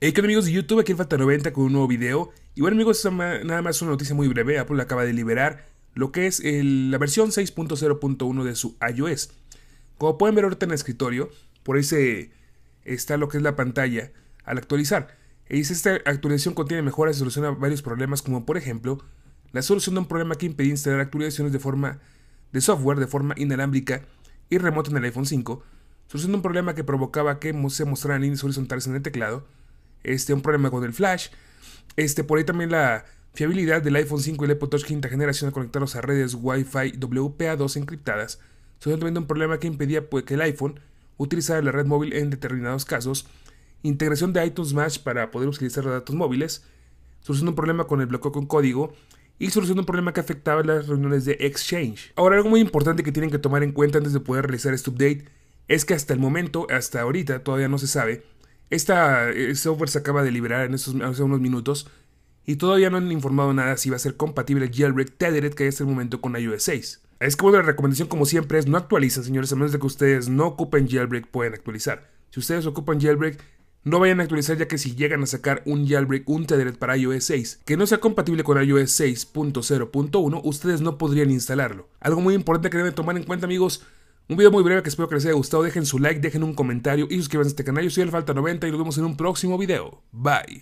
Hey, ¿qué amigos de YouTube? Aquí en Falta 90 con un nuevo video. Y bueno amigos, nada más una noticia muy breve. Apple acaba de liberar lo que es la versión 6.0.1 de su iOS. Como pueden ver ahorita en el escritorio, por ahí se, está lo que es la pantalla al actualizar. Y dice, esta actualización contiene mejoras y soluciona varios problemas como por ejemplo la solución de un problema que impedía instalar actualizaciones de forma de software de forma inalámbrica y remota en el iPhone 5, surgiendo un problema que provocaba que se mostraran líneas horizontales en el teclado, este, un problema con el flash, este, por ahí también la fiabilidad del iPhone 5 y el iPod Touch quinta generación conectados conectarlos a redes Wi-Fi WPA2 encriptadas, surgiendo un problema que impedía pues, que el iPhone utilizara la red móvil en determinados casos, integración de iTunes Match para poder utilizar datos móviles, surgiendo un problema con el bloqueo con código y solucionó un problema que afectaba las reuniones de Exchange. Ahora, algo muy importante que tienen que tomar en cuenta antes de poder realizar este update es que hasta el momento, hasta ahorita, todavía no se sabe. Esta eh, software se acaba de liberar en estos, hace unos minutos y todavía no han informado nada si va a ser compatible el Jailbreak Tethered que hay hasta el momento con iOS 6. Es que la recomendación como siempre es no actualicen señores, a menos de que ustedes no ocupen Jailbreak pueden actualizar. Si ustedes ocupan Jailbreak, no vayan a actualizar ya que si llegan a sacar un jailbreak, un Tethered para iOS 6 que no sea compatible con iOS 6.0.1, ustedes no podrían instalarlo. Algo muy importante que deben tomar en cuenta amigos, un video muy breve que espero que les haya gustado, dejen su like, dejen un comentario y suscríbanse a este canal. Yo soy el Falta 90 y nos vemos en un próximo video. Bye.